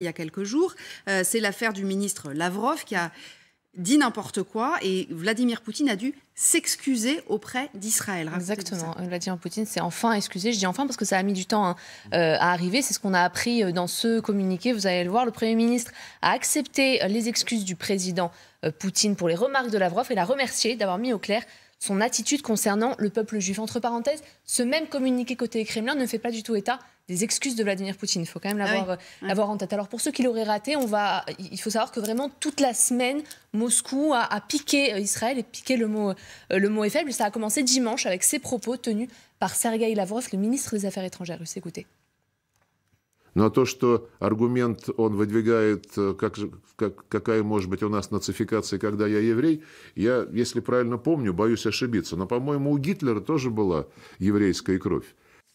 il y a quelques jours. Euh, c'est l'affaire du ministre Lavrov qui a dit n'importe quoi et Vladimir Poutine a dû s'excuser auprès d'Israël. Exactement. Euh, Vladimir Poutine s'est enfin excusé. Je dis enfin parce que ça a mis du temps hein, euh, à arriver. C'est ce qu'on a appris dans ce communiqué. Vous allez le voir, le Premier ministre a accepté les excuses du président Poutine pour les remarques de Lavrov et l'a remercié d'avoir mis au clair son attitude concernant le peuple juif. Entre parenthèses, ce même communiqué côté Kremlin ne fait pas du tout état des excuses de Vladimir Poutine. Il faut quand même ah euh, l'avoir en tête. Alors pour ceux qui l'auraient raté, on va, il faut savoir que vraiment toute la semaine, Moscou a, piqué euh, Israël et piqué le mot, euh, le mot est faible. Ça a commencé dimanche avec ces propos tenus par Sergei Lavrov, le ministre des Affaires étrangères russe. Écoutez. Но то, что аргумент он выдвигает, э, как, как, какая может быть у нас нацификация, когда я еврей, я, если правильно помню, боюсь ошибиться. Но, по-моему, у Гитлера тоже была еврейская кровь.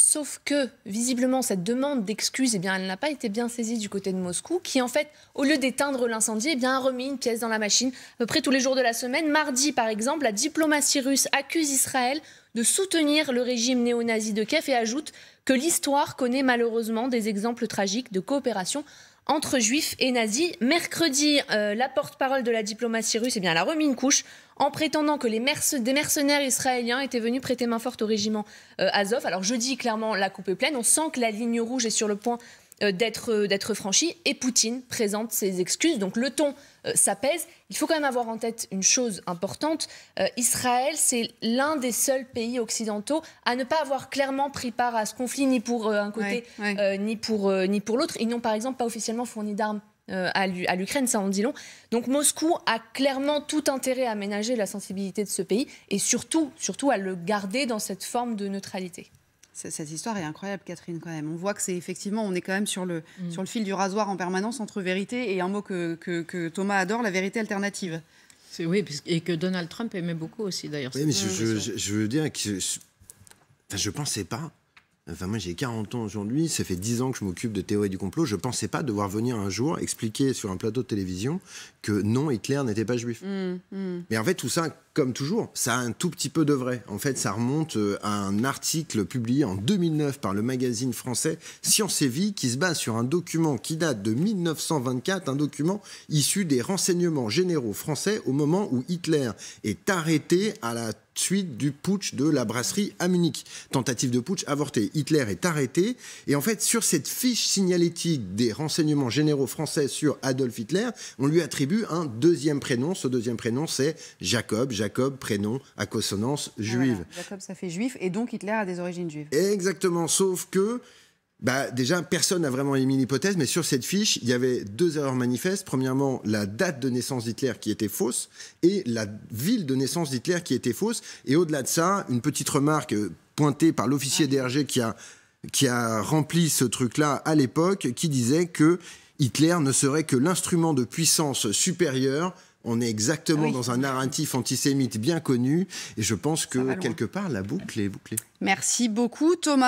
Sauf que, visiblement, cette demande d'excuse, eh bien, elle n'a pas été bien saisie du côté de Moscou, qui, en fait, au lieu d'éteindre l'incendie, eh bien, a remis une pièce dans la machine à peu près tous les jours de la semaine. Mardi, par exemple, la diplomatie russe accuse Israël de soutenir le régime néo-nazi de Kiev et ajoute que l'histoire connaît malheureusement des exemples tragiques de coopération entre juifs et nazis. Mercredi, euh, la porte-parole de la diplomatie russe eh bien, a remis une couche en prétendant que les des mercenaires israéliens étaient venus prêter main forte au régiment euh, Azov. Alors je dis clairement, la coupe est pleine. On sent que la ligne rouge est sur le point euh, d'être euh, d'être franchi et Poutine présente ses excuses. Donc le ton euh, s'apaise. Il faut quand même avoir en tête une chose importante. Israël, c'est l'un des seuls pays occidentaux à ne pas avoir clairement pris part à ce conflit, ni pour un côté, ni pour, ni pour l'autre. Ils n'ont par exemple pas officiellement fourni d'armes à l'Ukraine, ça en dit long. Donc Moscou a clairement tout intérêt à ménager la sensibilité de ce pays et surtout, surtout à le garder dans cette forme de neutralité cette histoire est incroyable, Catherine, quand même. On voit que c'est effectivement, on est quand même sur le, mm. sur le fil du rasoir en permanence entre vérité et un mot que, Thomas adore, la vérité alternative. Oui, et que Donald Trump aimait beaucoup aussi, d'ailleurs. Oui, mais je, veux dire que je, ne pensais pas. Enfin, moi, j'ai 40 ans aujourd'hui, ça fait 10 ans que je m'occupe de théorie du complot. Je ne pensais pas devoir venir un jour expliquer sur un plateau de télévision que non, Hitler n'était pas juif. Mm, mm. Mais en fait, tout ça, comme toujours, ça a un tout petit peu de vrai. En fait, ça remonte euh, à un article publié en 2009 par le magazine français Science et Vie qui se base sur un document qui date de 1924, un document issu des renseignements généraux français au moment où Hitler est arrêté à la suite du putsch de la brasserie à Munich. Tentative de putsch avortée. Hitler est arrêté. Et en fait, sur cette fiche signalétique des renseignements généraux français sur Adolf Hitler, on lui attribue un deuxième prénom. Ce deuxième prénom, c'est Jacob, Jacob Jacob, prénom à consonance ah juive. Jacob, ça fait juif, et donc Hitler a des origines juives. Exactement, sauf que bah, déjà, personne n'a vraiment émis l'hypothèse, mais sur cette fiche, il y avait deux erreurs manifestes. Premièrement, la date de naissance d'Hitler qui était fausse et la ville de naissance d'Hitler qui était fausse. Et au-delà de ça, une petite remarque euh, pointée par l'officier ah DRG qui a rempli ce truc-là à l'époque, qui disait que Hitler ne serait que l'instrument de puissance supérieure on est exactement dans un narratif antisémite bien connu. Et je pense que, quelque part, la boucle est bouclée. Merci beaucoup, Thomas.